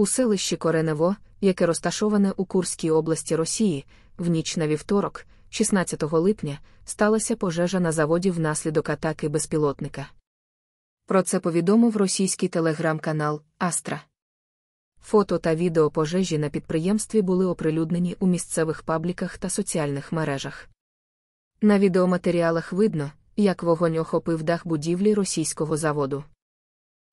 У селищі Коренево, яке розташоване у Курській області Росії, в ніч на вівторок, 16 липня, сталася пожежа на заводі внаслідок атаки безпілотника. Про це повідомив російський телеграм-канал Астра. Фото та відео пожежі на підприємстві були оприлюднені у місцевих пабліках та соціальних мережах. На відеоматеріалах видно, як вогонь охопив дах будівлі російського заводу.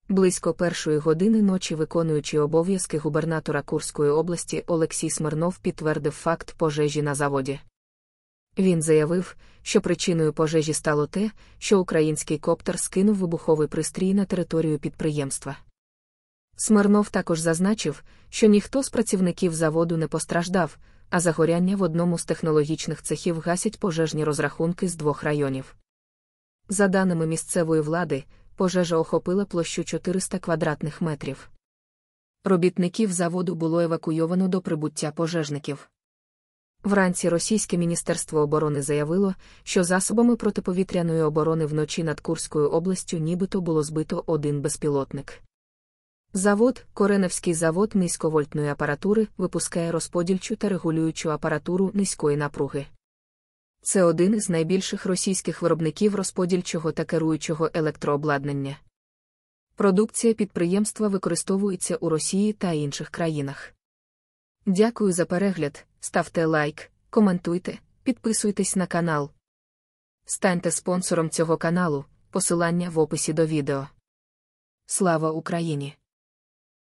Близько першої години ночі виконуючи обов'язки губернатора Курської області Олексій Смирнов підтвердив факт пожежі на заводі. Він заявив, що причиною пожежі стало те, що український коптер скинув вибуховий пристрій на територію підприємства. Смирнов також зазначив, що ніхто з працівників заводу не постраждав, а загоряння в одному з технологічних цехів гасять пожежні розрахунки з двох районів. За даними місцевої влади, пожежа охопила площу 400 квадратних метрів. Робітників заводу було евакуйовано до прибуття пожежників. Вранці Російське Міністерство оборони заявило, що засобами протиповітряної оборони вночі над Курською областю нібито було збито один безпілотник. Завод, Кореневський завод низьковольтної апаратури, випускає розподільчу та регулюючу апаратуру низької напруги. Це один із найбільших російських виробників розподільчого та керуючого електрообладнання. Продукція підприємства використовується у Росії та інших країнах. Дякую за перегляд, ставте лайк, коментуйте, підписуйтесь на канал. Станьте спонсором цього каналу, посилання в описі до відео. Слава Україні!